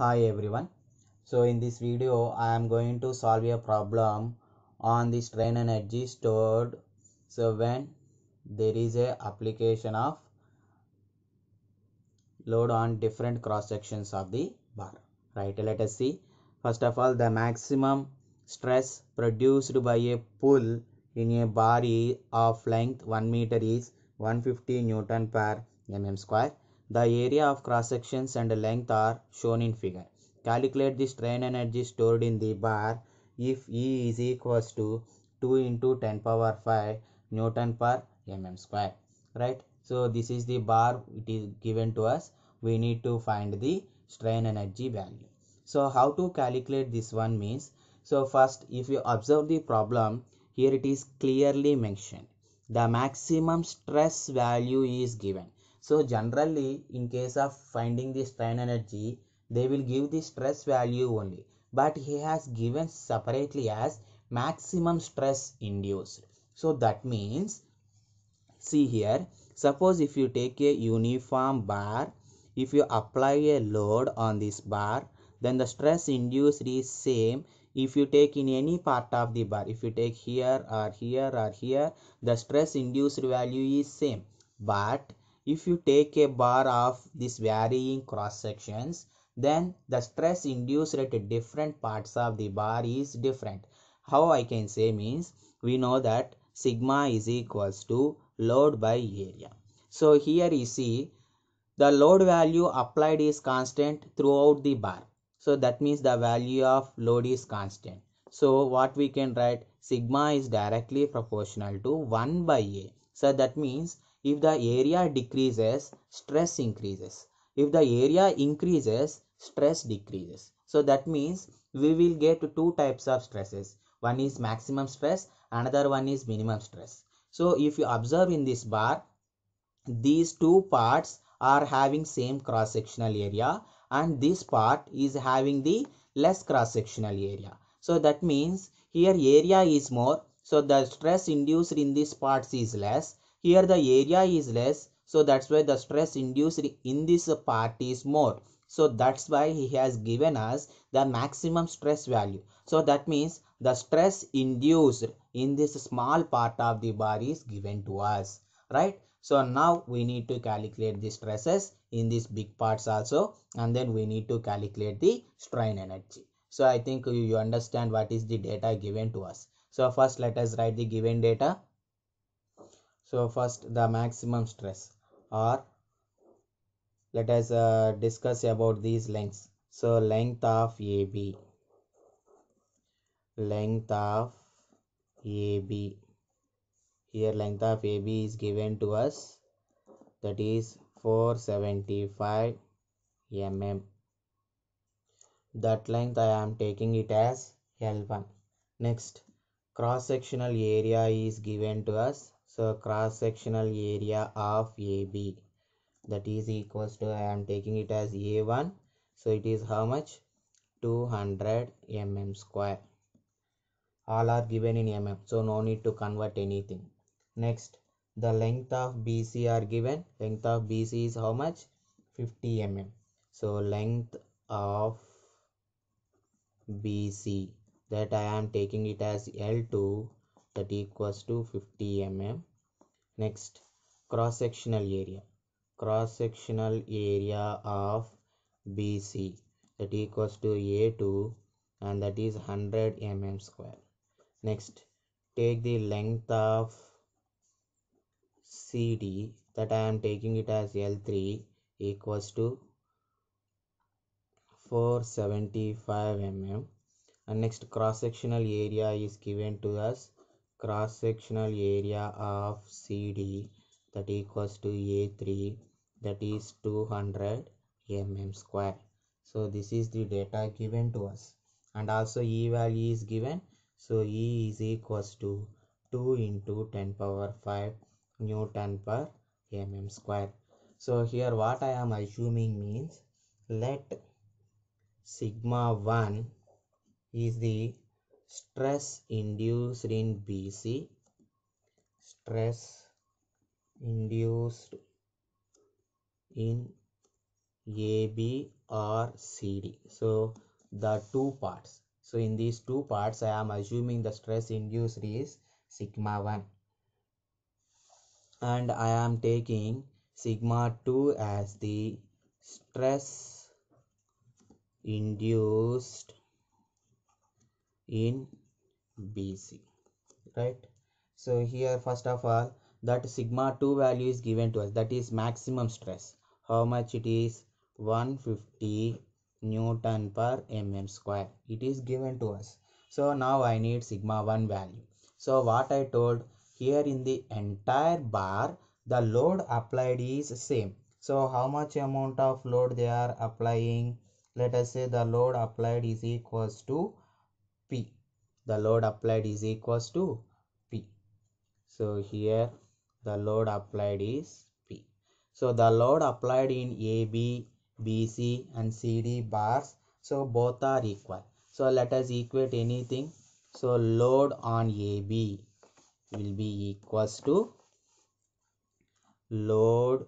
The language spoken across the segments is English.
hi everyone so in this video i am going to solve a problem on the strain energy stored so when there is a application of load on different cross sections of the bar right let us see first of all the maximum stress produced by a pull in a bar of length 1 meter is 150 newton per mm square the area of cross sections and length are shown in figure. Calculate the strain energy stored in the bar if E is equals to 2 into 10 power 5 Newton per mm square. Right. So this is the bar it is given to us. We need to find the strain energy value. So how to calculate this one means so first if you observe the problem here it is clearly mentioned the maximum stress value is given so generally in case of finding the strain energy they will give the stress value only but he has given separately as maximum stress induced. So that means see here suppose if you take a uniform bar if you apply a load on this bar then the stress induced is same if you take in any part of the bar if you take here or here or here the stress induced value is same but if you take a bar of these varying cross sections then the stress induced at different parts of the bar is different how i can say means we know that sigma is equals to load by area so here you see the load value applied is constant throughout the bar so that means the value of load is constant so what we can write sigma is directly proportional to 1 by a so that means if the area decreases, stress increases. If the area increases, stress decreases. So that means we will get two types of stresses. One is maximum stress, another one is minimum stress. So if you observe in this bar, these two parts are having same cross sectional area and this part is having the less cross sectional area. So that means here area is more so the stress induced in these parts is less here the area is less, so that's why the stress induced in this part is more. So that's why he has given us the maximum stress value. So that means the stress induced in this small part of the bar is given to us, right? So now we need to calculate the stresses in these big parts also and then we need to calculate the strain energy. So I think you understand what is the data given to us. So first let us write the given data so first the maximum stress or let us uh, discuss about these lengths so length of AB length of AB here length of AB is given to us that is 475 mm that length I am taking it as L1 next cross sectional area is given to us so cross sectional area of AB that is equals to I am taking it as A1 so it is how much 200 mm square all are given in mm so no need to convert anything next the length of BC are given length of BC is how much 50 mm so length of BC that I am taking it as L2 that equals to 50 mm next cross sectional area cross sectional area of bc that equals to a2 and that is 100 mm square next take the length of cd that i am taking it as l3 equals to 475 mm and next cross sectional area is given to us cross sectional area of CD that equals to A3 that is 200 mm square so this is the data given to us and also E value is given so E is equals to 2 into 10 power 5 Newton per mm square so here what I am assuming means let sigma 1 is the stress induced in BC, stress induced in AB or CD. So the two parts. So in these two parts, I am assuming the stress induced is sigma 1 and I am taking sigma 2 as the stress induced in BC right so here first of all that sigma 2 value is given to us that is maximum stress how much it is 150 newton per mm square it is given to us so now I need sigma 1 value so what I told here in the entire bar the load applied is same so how much amount of load they are applying let us say the load applied is equals to the load applied is equals to P. So here the load applied is P. So the load applied in AB, BC and CD bars. So both are equal. So let us equate anything. So load on AB will be equals to load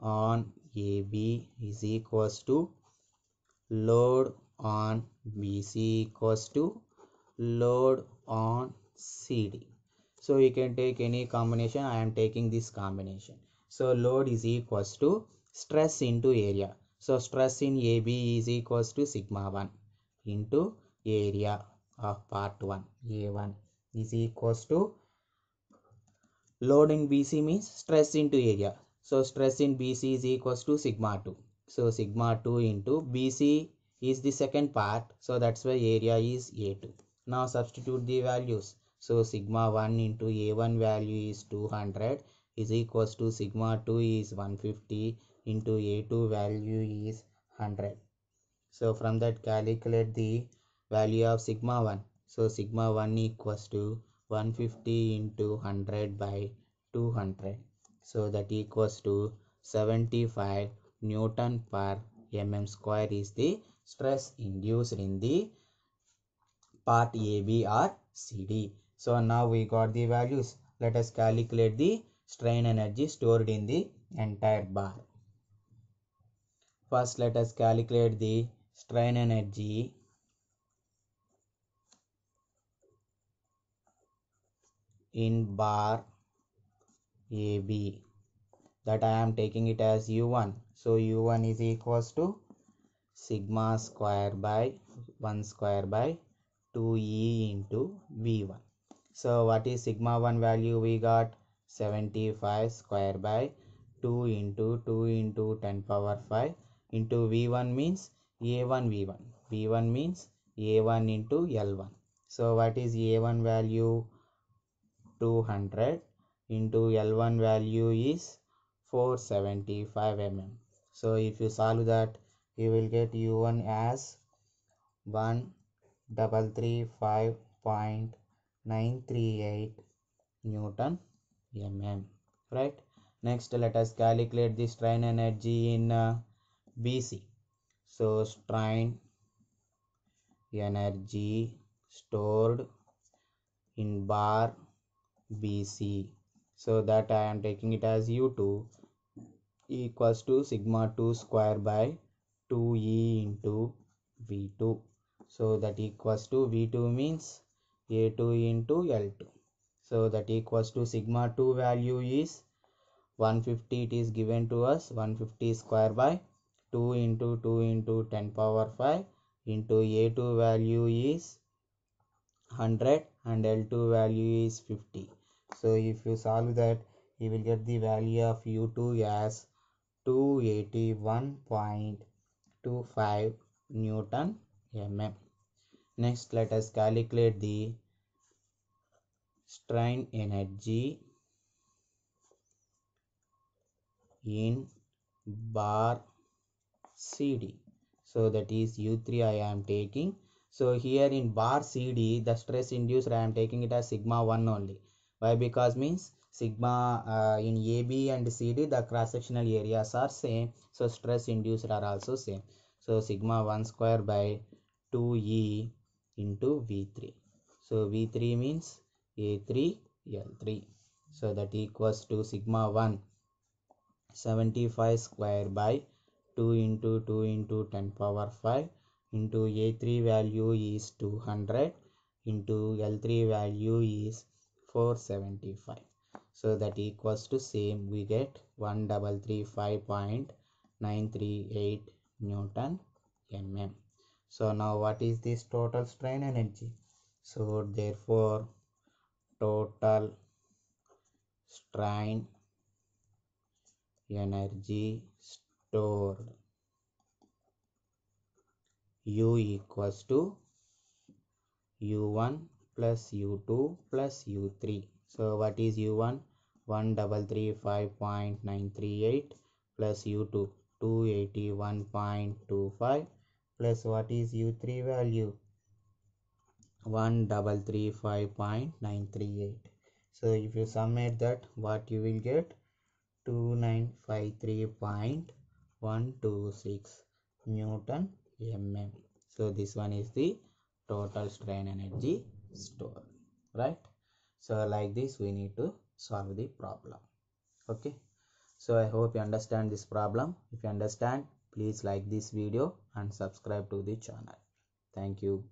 on AB is equals to load on BC equals to load on cd so you can take any combination i am taking this combination so load is equals to stress into area so stress in ab is equals to sigma 1 into area of part 1 a1 is equals to load in bc means stress into area so stress in bc is equals to sigma 2 so sigma 2 into bc is the second part so that's why area is a2 now substitute the values so sigma 1 into a1 value is 200 is equals to sigma 2 is 150 into a2 value is 100 so from that calculate the value of sigma 1 so sigma 1 equals to 150 into 100 by 200 so that equals to 75 newton per mm square is the stress induced in the Part AB or CD. So now we got the values. Let us calculate the strain energy stored in the entire bar. First let us calculate the strain energy in bar AB that I am taking it as U1. So U1 is equals to sigma square by 1 square by 2e into v1 so what is sigma 1 value we got 75 square by 2 into 2 into 10 power 5 into v1 means a1 v1 v1 means a1 into l1 so what is a1 value 200 into L1 value is 475 mm. So if you solve that you will get U1 as 1 double three five point nine three eight newton mm right next let us calculate the strain energy in uh, bc so strain energy stored in bar bc so that i am taking it as u2 equals to sigma 2 square by 2e into v2 so that equals to v2 means a2 into l2 so that equals to sigma 2 value is 150 it is given to us 150 square by 2 into 2 into 10 power 5 into a2 value is 100 and l2 value is 50 so if you solve that you will get the value of u2 as 281.25 newton mm next let us calculate the strain energy in bar cd so that is u3 i am taking so here in bar cd the stress induced i am taking it as sigma 1 only why because means sigma uh, in AB and CD the cross sectional areas are same so stress induced are also same so sigma 1 square by 2e into v3 so v3 means a3 l3 so that equals to sigma 1 75 square by 2 into 2 into 10 power 5 into a3 value is 200 into l3 value is 475 so that equals to same we get 1335.938 newton mm so now what is this total strain energy so therefore total strain energy stored u equals to u1 plus u2 plus u3 so what is u1 point nine three eight plus u2 281.25 plus what is u3 value 1335.938 so if you it that what you will get 2953.126 newton mm so this one is the total strain energy store, right so like this we need to solve the problem okay so i hope you understand this problem if you understand Please like this video and subscribe to the channel. Thank you.